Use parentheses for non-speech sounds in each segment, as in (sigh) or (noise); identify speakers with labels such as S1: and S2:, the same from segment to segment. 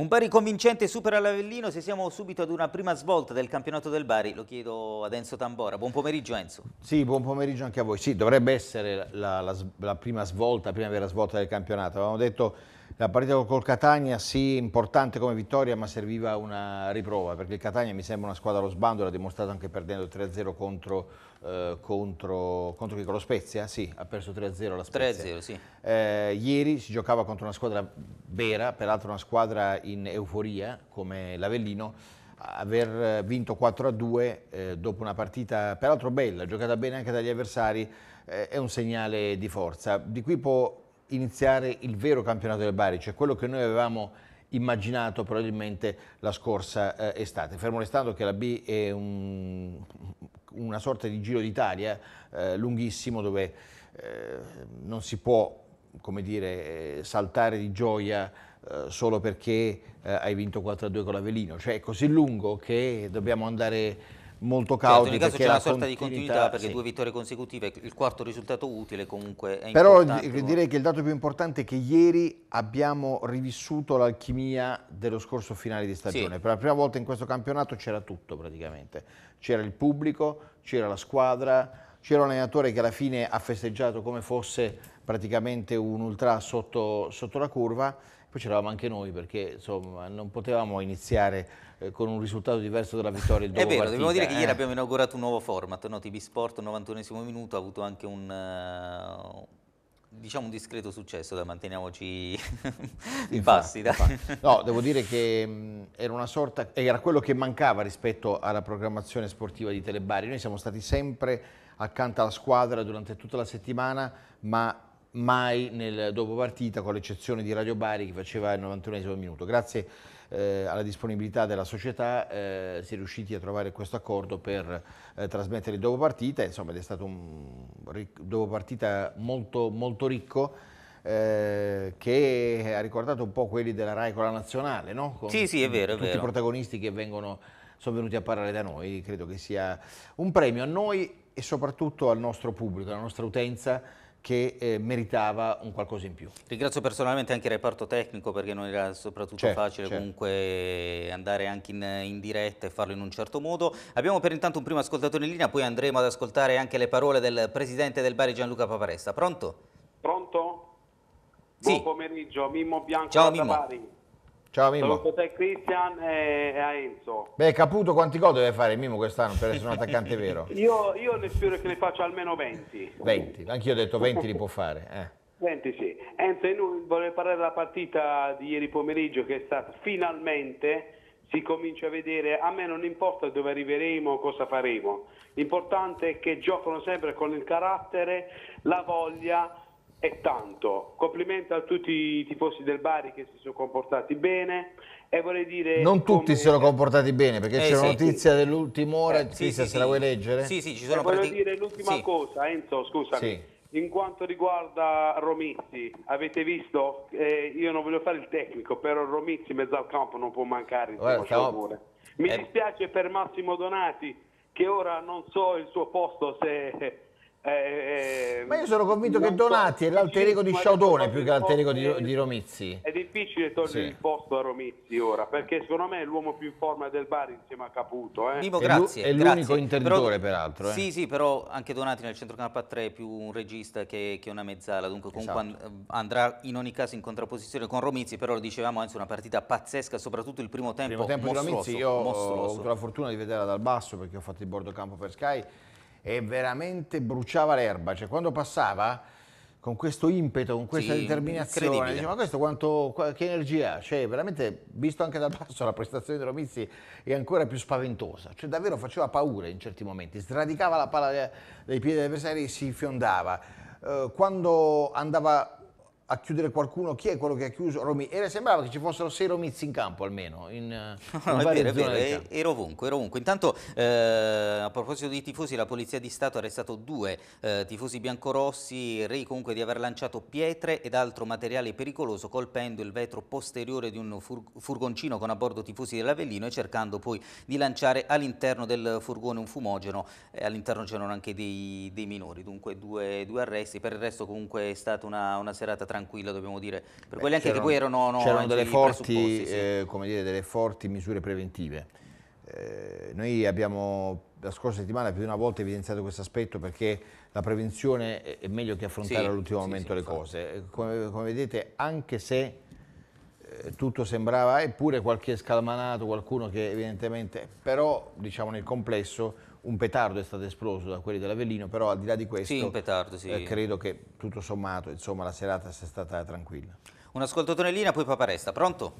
S1: Un Bari convincente supera l'Avellino se siamo subito ad una prima svolta del campionato del Bari, lo chiedo ad Enzo Tambora. Buon pomeriggio Enzo.
S2: Sì, buon pomeriggio anche a voi. Sì, dovrebbe essere la, la, la prima svolta, la prima vera svolta del campionato. Avevamo detto la partita col Catania sì, importante come vittoria, ma serviva una riprova, perché il Catania mi sembra una squadra allo sbando, l'ha dimostrato anche perdendo 3-0 contro, eh, contro, contro chi, con lo Spezia, sì, ha perso 3-0 la Spezia. 3-0, sì. Eh, ieri si giocava contro una squadra vera, peraltro una squadra in euforia, come l'Avellino, aver eh, vinto 4-2 eh, dopo una partita peraltro bella, giocata bene anche dagli avversari, eh, è un segnale di forza. Di qui può iniziare il vero campionato del Bari, cioè quello che noi avevamo immaginato probabilmente la scorsa eh, estate. Fermo restando che la B è un, una sorta di giro d'Italia eh, lunghissimo dove eh, non si può come dire, saltare di gioia eh, solo perché eh, hai vinto 4-2 con l'Avelino, cioè è così lungo che dobbiamo andare molto certo, cauti. Certo, in ogni caso c'è una sorta di continuità perché sì. due
S1: vittorie consecutive, il quarto risultato utile comunque è Però importante. direi
S2: che il dato più importante è che ieri abbiamo rivissuto l'alchimia dello scorso finale di stagione. Sì. Per la prima volta in questo campionato c'era tutto praticamente. C'era il pubblico, c'era la squadra, c'era un allenatore che alla fine ha festeggiato come fosse praticamente un ultra sotto, sotto la curva. Poi c'eravamo anche noi perché insomma, non potevamo iniziare eh, con un risultato diverso dalla vittoria il dopo È vero, partita, dobbiamo dire che ieri eh.
S1: abbiamo inaugurato un nuovo format, no? TV Sport, 91 minuto, ha avuto anche un... Uh diciamo un discreto successo, da manteniamoci (laughs) i passi. No, (laughs) devo
S2: dire che mh, era una sorta, era quello che mancava rispetto alla programmazione sportiva di Telebari. Noi siamo stati sempre accanto alla squadra durante tutta la settimana, ma mai nel dopopartita, con l'eccezione di Radio Bari che faceva il 91 minuto. Grazie eh, alla disponibilità della società eh, si è riusciti a trovare questo accordo per eh, trasmettere il dopopartita, insomma ed è stato un ric- dopopartita molto, molto ricco. Eh, che ha ricordato un po' quelli della Rai con la nazionale, no? Con sì, sì, è vero. È tutti vero. i protagonisti che vengono, sono venuti a parlare da noi. Credo che sia un premio a noi e soprattutto al nostro pubblico, alla nostra utenza che eh, meritava un qualcosa in più.
S1: Ringrazio personalmente anche il reparto tecnico perché non era soprattutto certo, facile certo. comunque andare anche in, in, diretta e farlo in un certo modo. Abbiamo per intanto un primo ascoltatore in linea, poi andremo ad ascoltare anche le parole del presidente del Bari Gianluca Paparesta. Pronto?
S3: Pronto? Sì. Buon pomeriggio, Mimmo Bianco Ciao, Mimmo. Bari.
S2: Ciao Mimmo. Saluto
S3: te Cristian e, a Enzo.
S2: Beh, Caputo quanti gol deve fare Mimmo quest'anno per essere un attaccante (laughs) vero?
S3: io, io ne spero che ne faccia almeno 20.
S2: 20, anch'io ho detto 20 li può fare. Eh.
S3: 20 sì. Enzo, io vorrei parlare della partita di ieri pomeriggio che è stata finalmente si comincia a vedere, a me non importa dove arriveremo, cosa faremo, l'importante è che giocano sempre con il carattere, la voglia è tanto. Complimenti a tutti i tifosi del Bari che si sono comportati bene e vorrei dire... Non tutti
S2: si sono comportati bene perché eh, c'è sì, una notizia sì. dell'ultima ora, eh, sì, se la vuoi leggere. Sì, sì, ci sono... E voglio prati... dire l'ultima
S3: cosa, Enzo, scusami. In quanto riguarda Romizzi, avete visto, eh, io non voglio fare il tecnico, però Romizzi mezzo al campo non può mancare. Insomma, well, Mi eh. dispiace per Massimo Donati che ora non so il suo posto se eh, eh, Ma io sono convinto che Donati è l'alter ego di Sciaudone più che l'alter ego di, di,
S2: Romizzi.
S3: È difficile togliere sì. il posto a Romizzi ora, perché secondo me è l'uomo più in forma del bar insieme a Caputo. Eh. Vivo, grazie,
S1: è l'unico interditore però, peraltro. Eh. Sì, sì, però anche Donati nel centrocampo a tre è più un regista che, che una mezzala, dunque comunque esatto. Eh, andrà in ogni caso in contrapposizione con Romizzi, però lo dicevamo anzi una partita pazzesca, soprattutto il primo tempo. Il primo tempo di Romizzi io mostruoso. ho avuto la
S2: fortuna di vederla dal basso perché ho fatto il bordo campo per Sky e veramente bruciava l'erba, cioè quando passava con questo impeto, con questa sì, determinazione, dice, ma questo quanto, che energia ha? Cioè, veramente, visto anche da basso, la prestazione di Romizzi è ancora più spaventosa, cioè davvero faceva paura in certi momenti, sradicava la palla dai piedi degli avversari e si infiondava. Eh, quando andava a chiudere qualcuno, chi è quello che ha chiuso Romizzi? Era sembrava che ci
S1: fossero sei Romizzi in campo almeno. In, eh, (laughs) in no, è vero, è ero ovunque, ero ovunque. Intanto eh, a proposito dei tifosi, la Polizia di Stato ha arrestato due eh, tifosi biancorossi, rei comunque di aver lanciato pietre ed altro materiale pericoloso colpendo il vetro posteriore di un fur furgoncino con a bordo tifosi dell'Avellino e cercando poi di lanciare all'interno del furgone un fumogeno. Eh, all'interno c'erano anche dei, dei, minori, dunque due, due, arresti. Per il resto comunque è stata una, una serata tranquilla tranquillo, dobbiamo dire, per Beh, anche che poi erano... No, c'erano delle, sì. eh,
S2: delle forti, misure preventive. Eh, noi abbiamo la scorsa settimana più di una volta evidenziato questo aspetto perché la prevenzione è meglio che affrontare sì, all'ultimo sì, momento le cose. Eh, come, come vedete, anche se eh, tutto sembrava, eppure qualche scalmanato, qualcuno che evidentemente, però diciamo nel complesso un petardo è stato esploso da quelli dell'Avellino, però al di là di questo sì,
S1: petardo, sì. eh, credo
S2: che tutto sommato insomma, la serata sia stata tranquilla.
S1: Un ascoltatore in linea, poi Paparesta, pronto?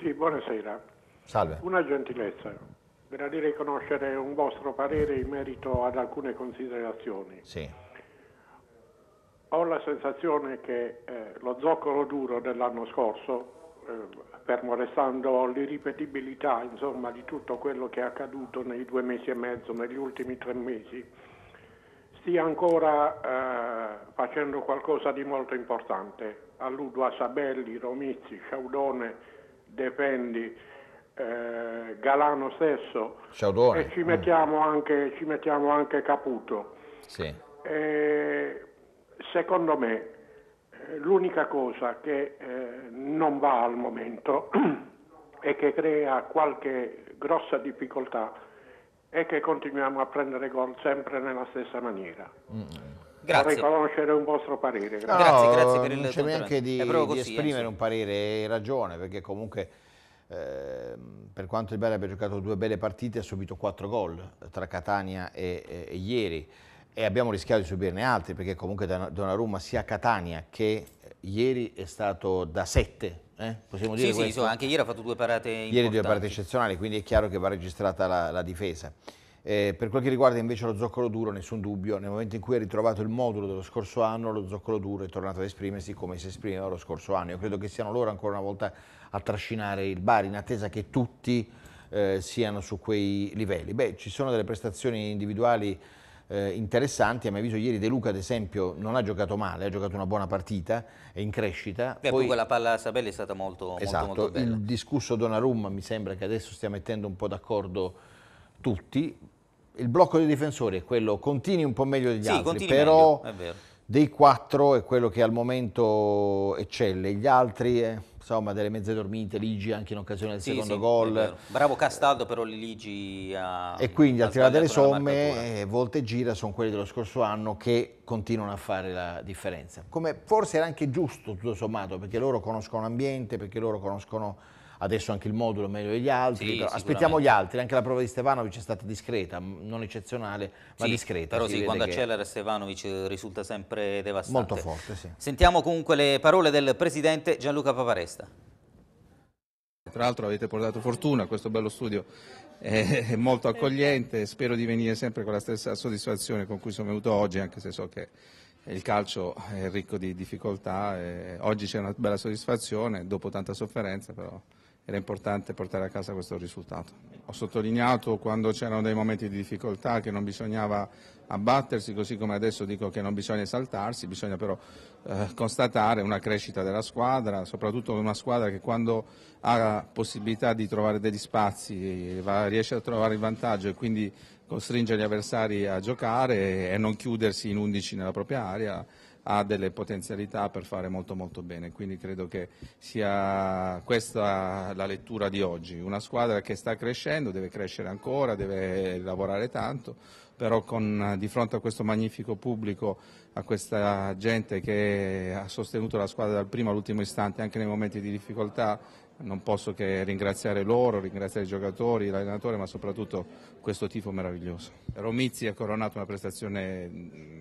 S4: Sì, buonasera. Salve. Una gentilezza, gradirei conoscere un vostro parere in merito ad alcune considerazioni. Sì. Ho la sensazione che eh, lo zoccolo duro dell'anno scorso eh, fermo restando l'irripetibilità insomma, di tutto quello che è accaduto nei due mesi e mezzo, negli ultimi tre mesi, stia ancora eh, facendo qualcosa di molto importante. Alludo a Sabelli, Romizzi, Sciaudone, Defendi, eh, Galano stesso
S2: Sciaudone. e
S4: ci mettiamo, mm. anche, ci mettiamo anche Caputo. Sì. Eh, secondo me eh, l'unica cosa che eh, non va al momento (clears throat) e che crea qualche grossa difficoltà e che continuiamo a prendere gol sempre nella stessa maniera. Mm. Grazie. Vorrei conoscere un vostro parere. Grazie, no, grazie, grazie per il Non c'è neanche di, di eh, esprimere eh, un
S2: parere, hai ragione, perché comunque eh, per quanto il riguarda abbia giocato due belle partite ha subito quattro gol tra Catania e, e, e ieri e abbiamo rischiato di subirne altri perché comunque Donnarumma sia Catania che ieri è stato da 7, eh? possiamo dire sì, sì, so, anche
S1: ieri ha fatto due parate ieri importanti. Ieri due parate
S2: eccezionali, quindi è chiaro che va registrata la, la difesa. Eh, per quel che riguarda invece lo zoccolo duro, nessun dubbio, nel momento in cui ha ritrovato il modulo dello scorso anno, lo zoccolo duro è tornato ad esprimersi come si esprimeva lo scorso anno. Io credo che siano loro ancora una volta a trascinare il Bari, in attesa che tutti eh, siano su quei livelli. Beh, ci sono delle prestazioni individuali eh, interessanti. A mio avviso, ieri De Luca, ad esempio, non ha giocato male, ha giocato una buona partita, è in crescita. Beh, poi, poi quella
S1: palla a Sabelli è stata molto, esatto, molto, molto bella.
S2: Il discusso Donnarumma mi sembra che adesso stia mettendo un po' d'accordo tutti. Il blocco dei difensori è quello, continui un po' meglio degli sì, altri, però. Meglio, è vero dei quattro è quello che al momento eccelle, gli altri eh, insomma delle mezze dormite, Ligi anche in occasione del sì, secondo sì, gol.
S1: Bravo Castaldo però Ligi ha E quindi al di là delle somme,
S2: eh, volte gira sono quelli dello scorso anno che continuano a fare la differenza. Come forse era anche giusto tutto sommato perché loro conoscono l'ambiente, perché loro conoscono adesso anche il modulo è meglio degli altri. Sì, aspettiamo gli altri, anche la prova di Stevanovic è stata discreta, non eccezionale, ma sì, discreta. Però sì, quando che...
S1: accelera Stevanovic risulta sempre devastante. Molto forte, sì. Sentiamo comunque le parole del presidente Gianluca
S5: Paparesta. Tra l'altro avete portato fortuna a questo bello studio, è molto accogliente, spero di venire sempre con la stessa soddisfazione con cui sono venuto oggi, anche se so che il calcio è ricco di difficoltà, oggi c'è una bella soddisfazione dopo tanta sofferenza, però era importante portare a casa questo risultato. Ho sottolineato quando c'erano dei momenti di difficoltà che non bisognava abbattersi, così come adesso dico che non bisogna esaltarsi, bisogna però eh, constatare una crescita della squadra, soprattutto una squadra che quando ha possibilità di trovare degli spazi va, riesce a trovare il vantaggio e quindi costringe gli avversari a giocare e, e non chiudersi in 11 nella propria area ha delle potenzialità per fare molto molto bene, quindi credo che sia questa la lettura di oggi, una squadra che sta crescendo, deve crescere ancora, deve lavorare tanto, però con, di fronte a questo magnifico pubblico, a questa gente che ha sostenuto la squadra dal primo all'ultimo istante anche nei momenti di difficoltà, non posso che ringraziare loro, ringraziare i giocatori, l'allenatore, ma soprattutto questo tifo meraviglioso. Romizzi ha coronato una prestazione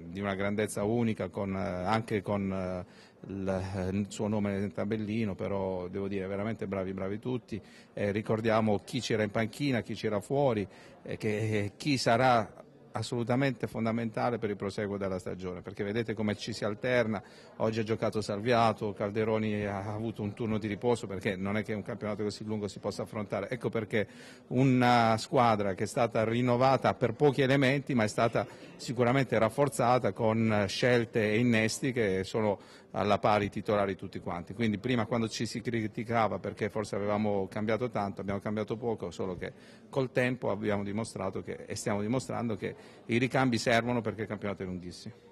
S5: di una grandezza unica, con, eh, anche con eh, eh, il suo nome nel tabellino, però devo dire veramente bravi, bravi tutti. Eh, ricordiamo chi c'era in panchina, chi c'era fuori, eh, che, chi sarà assolutamente fondamentale per il proseguo della stagione, perché vedete come ci si alterna, oggi ha giocato Salviato, Calderoni ha avuto un turno di riposo perché non è che un campionato così lungo si possa affrontare, ecco perché una squadra che è stata rinnovata per pochi elementi ma è stata sicuramente rafforzata con scelte e innesti che sono alla pari titolari tutti quanti, quindi prima quando ci si criticava perché forse avevamo cambiato tanto, abbiamo cambiato poco, solo che col tempo abbiamo dimostrato che, e stiamo dimostrando che i ricambi servono perché il campionato è lunghissimo.